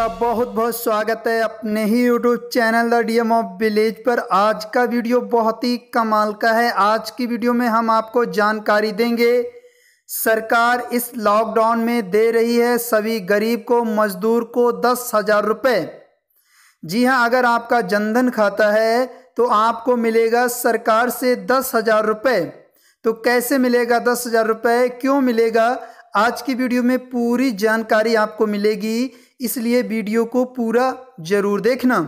का बहुत बहुत स्वागत है अपने ही YouTube channel the D M of village पर आज का वीडियो बहुत ही कमाल का है आज की वीडियो में हम आपको जानकारी देंगे सरकार इस लॉकडाउन में दे रही है सभी गरीब को मजदूर को दस हज़ार रुपये जी हाँ अगर आपका जनधन खाता है तो आपको मिलेगा सरकार से दस हज़ार रुपये तो कैसे मिलेगा दस हज़ार रुपये क्यों मिलेगा आज की वीडियो में पूरी जानकारी आपको मिलेगी इसलिए वीडियो को पूरा ज़रूर देखना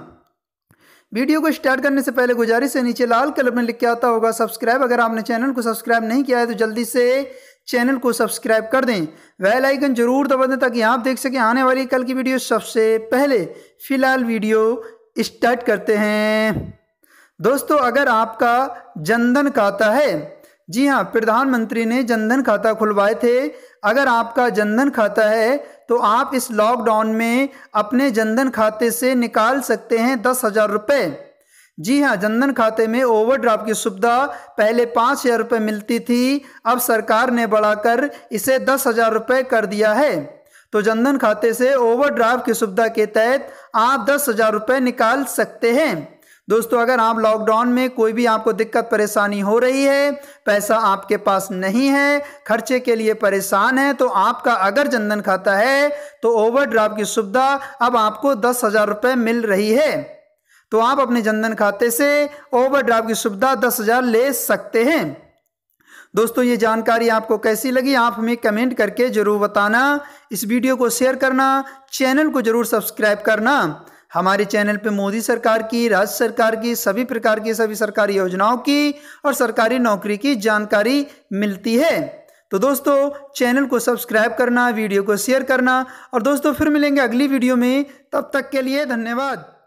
वीडियो को स्टार्ट करने से पहले गुजारिश है नीचे लाल कलर में लिख के आता होगा सब्सक्राइब अगर आपने चैनल को सब्सक्राइब नहीं किया है तो जल्दी से चैनल को सब्सक्राइब कर दें वेल आइकन जरूर दबा दें ताकि आप देख सकें आने वाली कल की वीडियो सबसे पहले फ़िलहाल वीडियो स्टार्ट करते हैं दोस्तों अगर आपका जनधन खाता है जी हाँ प्रधानमंत्री ने जनधन खाता खुलवाए थे अगर आपका जनधन खाता है तो आप इस लॉकडाउन में अपने जनधन खाते से निकाल सकते हैं दस हज़ार रुपये जी हाँ जनधन खाते में ओवरड्राफ्ट की सुविधा पहले पाँच हज़ार रुपये मिलती थी अब सरकार ने बढ़ाकर इसे दस हज़ार रुपये कर दिया है तो जनधन खाते से ओवरड्राफ्ट की सुविधा के तहत आप दस हज़ार रुपये निकाल सकते हैं दोस्तों अगर आप लॉकडाउन में कोई भी आपको दिक्कत परेशानी हो रही है पैसा आपके पास नहीं है खर्चे के लिए परेशान है तो आपका अगर जनधन खाता है तो ओवरड्राफ्ट की सुविधा अब आपको दस हज़ार रुपये मिल रही है तो आप अपने जनधन खाते से ओवरड्राफ्ट की सुविधा दस हज़ार ले सकते हैं दोस्तों ये जानकारी आपको कैसी लगी आप हमें कमेंट करके ज़रूर बताना इस वीडियो को शेयर करना चैनल को ज़रूर सब्सक्राइब करना हमारे चैनल पे मोदी सरकार की राज्य सरकार की सभी प्रकार की सभी सरकारी योजनाओं की और सरकारी नौकरी की जानकारी मिलती है तो दोस्तों चैनल को सब्सक्राइब करना वीडियो को शेयर करना और दोस्तों फिर मिलेंगे अगली वीडियो में तब तक के लिए धन्यवाद